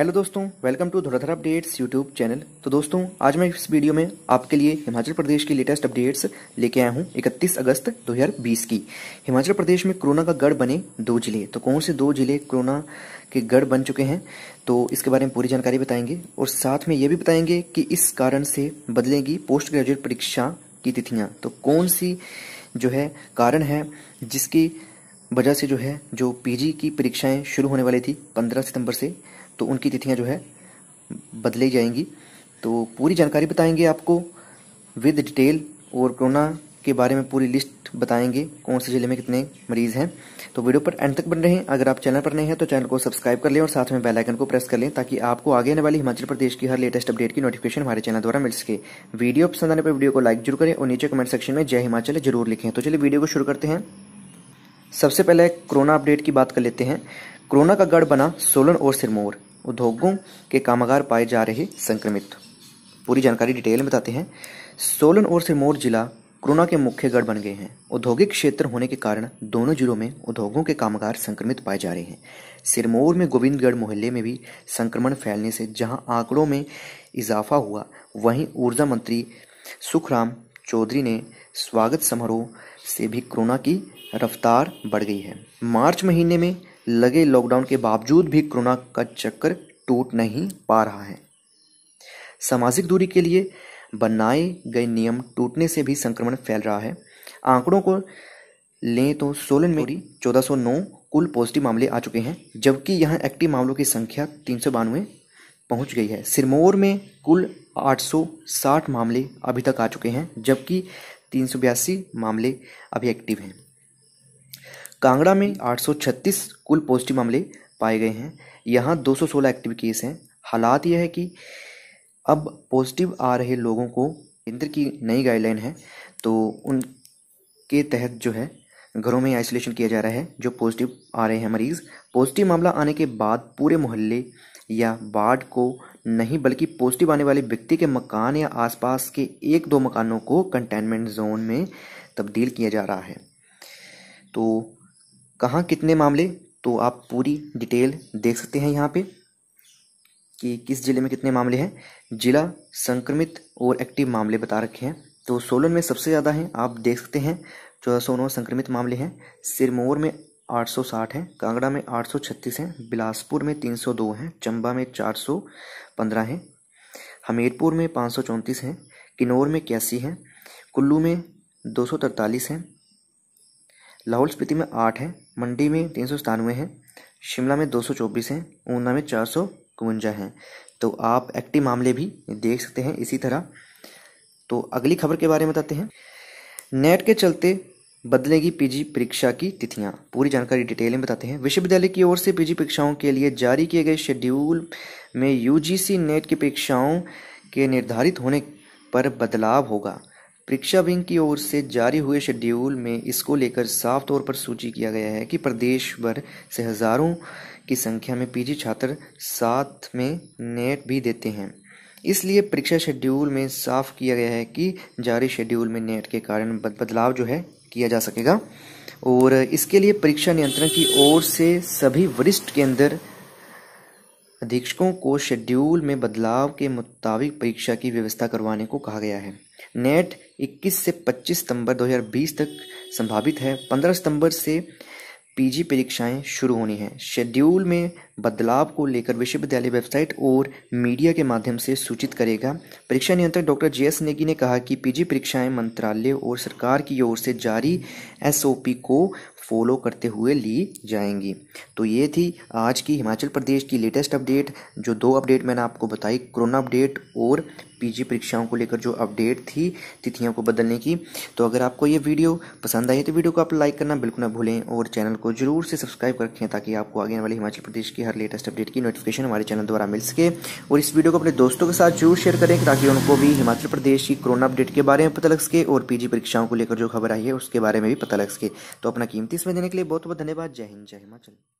hello दोस्तों welcome to Dhuradhar updates YouTube channel तो दोस्तों आज मैं इस वीडियो में आपके लिए हिमाचल प्रदेश की लेटेस्ट अपडेट्स लेके आया हूं 31 अगस्त 2020 की हिमाचल प्रदेश में कोरोना का गढ़ बने दो जिले तो कौन से दो जिले कोरोना के गढ़ बन चुके हैं तो इसके बारे में पूरी जानकारी बताएंगे और साथ में ये भी बताएंगे कि इस कारण से बदलेगी पोस्ट ग्रेजुएट परीक्षा की तिथियाँ तो कौन सी जो है कारण है जिसकी वजह से जो है जो पीजी की परीक्षाएं शुरू होने वाली थी 15 सितंबर से तो उनकी तिथियां जो है बदली जाएंगी तो पूरी जानकारी बताएंगे आपको विद डिटेल और कोरोना के बारे में पूरी लिस्ट बताएंगे कौन से जिले में कितने मरीज हैं तो वीडियो पर एंड तक बन रहे हैं अगर आप चैनल पर नए हैं तो चैनल को सब्सक्राइब कर लें और साथ में बेल आइकन को प्रेस कर लें ताकि आपको आगे आने वाली हिमाचल प्रदेश की हर लेटेस्ट अपडेट की नोटिफिकेशन हमारे चैनल द्वारा मिल सके वीडियो पसंद आने पर वीडियो को लाइक जरूर करें और नीचे कमेंट सेक्शन में जय हिमाचल जरूर लिखें तो चलिए वीडियो को शुरू करते हैं सबसे पहले कोरोना अपडेट की बात कर लेते हैं कोरोना का गढ़ बना सोलन और सिरमौर उद्योगों के कामगार पाए जा रहे संक्रमित पूरी जानकारी डिटेल में बताते हैं सोलन और सिरमौर जिला कोरोना के मुख्य गढ़ बन गए हैं औद्योगिक क्षेत्र होने के कारण दोनों जिलों में उद्योगों के कामगार संक्रमित पाए जा रहे हैं सिरमौर में गोविंदगढ़ मोहल्ले में भी संक्रमण फैलने से जहां आंकड़ों में इजाफा हुआ वहीं ऊर्जा मंत्री सुखराम चौधरी ने स्वागत समारोह से भी कोरोना की रफ्तार बढ़ गई है मार्च महीने में लगे लॉकडाउन के बावजूद भी कोरोना का चक्कर टूट नहीं पा रहा है सामाजिक दूरी के लिए बनाए गए नियम टूटने से भी संक्रमण फैल रहा है आंकड़ों को लें तो सोलन में चौदह सौ नौ कुल पॉजिटिव मामले आ चुके हैं जबकि यहां एक्टिव मामलों की संख्या तीन सौ बानवे पहुंच गई है सिरमौर में कुल 860 मामले अभी तक आ चुके हैं जबकि तीन मामले अभी एक्टिव हैं कांगड़ा में 836 कुल पॉजिटिव मामले पाए गए हैं यहाँ 216 एक्टिव केस हैं हालात यह है कि अब पॉजिटिव आ रहे लोगों को केंद्र की नई गाइडलाइन है तो उनके तहत जो है घरों में आइसोलेशन किया जा रहा है जो पॉजिटिव आ रहे हैं मरीज़ पॉजिटिव मामला आने के बाद पूरे मोहल्ले या बाढ़ को नहीं बल्कि पॉजिटिव आने वाले व्यक्ति के मकान या आसपास के एक दो मकानों को कंटेनमेंट जोन में तब्दील किया जा रहा है तो कहाँ कितने मामले तो आप पूरी डिटेल देख सकते हैं यहाँ पे कि किस ज़िले में कितने मामले हैं जिला संक्रमित और एक्टिव मामले बता रखे हैं तो सोलन में सबसे ज़्यादा हैं आप देख सकते हैं चौदह सौ नौ संक्रमित मामले हैं सिरमौर में 860 है कांगड़ा में 836 हैं बिलासपुर में 302 हैं चंबा में 415 हैं हमीरपुर में पाँच हैं किन्नौर में इक्यासी हैं कुल्लू में दो हैं लाहौल स्पीति में आठ हैं मंडी में तीन सौ सतानवे हैं शिमला में दो सौ चौबीस हैं ऊना में चार सौ इकवंजा हैं तो आप एक्टिव मामले भी देख सकते हैं इसी तरह तो अगली खबर के बारे में बताते हैं नेट के चलते बदलेगी पीजी परीक्षा की तिथियां पूरी जानकारी डिटेल में बताते हैं विश्वविद्यालय की ओर से पीजी परीक्षाओं के लिए जारी किए गए शेड्यूल में यूजीसी नेट की परीक्षाओं के निर्धारित होने पर बदलाव होगा परीक्षा विंग की ओर से जारी हुए शेड्यूल में इसको लेकर साफ तौर पर सूची किया गया है कि प्रदेश भर से हजारों की संख्या में पीजी छात्र साथ में नेट भी देते हैं इसलिए परीक्षा शेड्यूल में साफ किया गया है कि जारी शेड्यूल में नेट के कारण बदलाव जो है किया जा सकेगा और इसके लिए परीक्षा नियंत्रण की ओर से सभी वरिष्ठ केंद्र अधीक्षकों को शेड्यूल में बदलाव के मुताबिक परीक्षा की व्यवस्था करवाने को कहा गया है नेट 21 से 25 सितंबर 2020 तक संभावित है 15 सितंबर से पीजी परीक्षाएं शुरू होनी है शेड्यूल में बदलाव को लेकर विश्वविद्यालय वेबसाइट और मीडिया के माध्यम से सूचित करेगा परीक्षा नियंत्रक डॉक्टर जे एस नेगी ने कहा कि पीजी परीक्षाएं मंत्रालय और सरकार की ओर से जारी एसओपी को फॉलो करते हुए ली जाएंगी तो ये थी आज की हिमाचल प्रदेश की लेटेस्ट अपडेट जो दो अपडेट मैंने आपको बताई कोरोना अपडेट और पीजी परीक्षाओं को लेकर जो अपडेट थी तिथियों को बदलने की तो अगर आपको ये वीडियो पसंद आई तो वीडियो को आप लाइक करना बिल्कुल ना भूलें और चैनल को जरूर से सब्सक्राइब कर रखें ताकि आपको आगे आने वाली हिमाचल प्रदेश की हर लेटेस्ट अपडेट की नोटिफिकेशन हमारे चैनल द्वारा मिल सके और इस वीडियो को अपने दोस्तों के साथ जरूर शेयर करें ताकि उनको भी हिमाचल प्रदेश की कोरोना अपडेट के बारे में पता लग सके और पीजी परीक्षाओं को लेकर जो खबर आई है उसके बारे में भी पता लग सके तो अपना कीमती समय देने के लिए बहुत बहुत धन्यवाद जय हिंद जय हिमाचल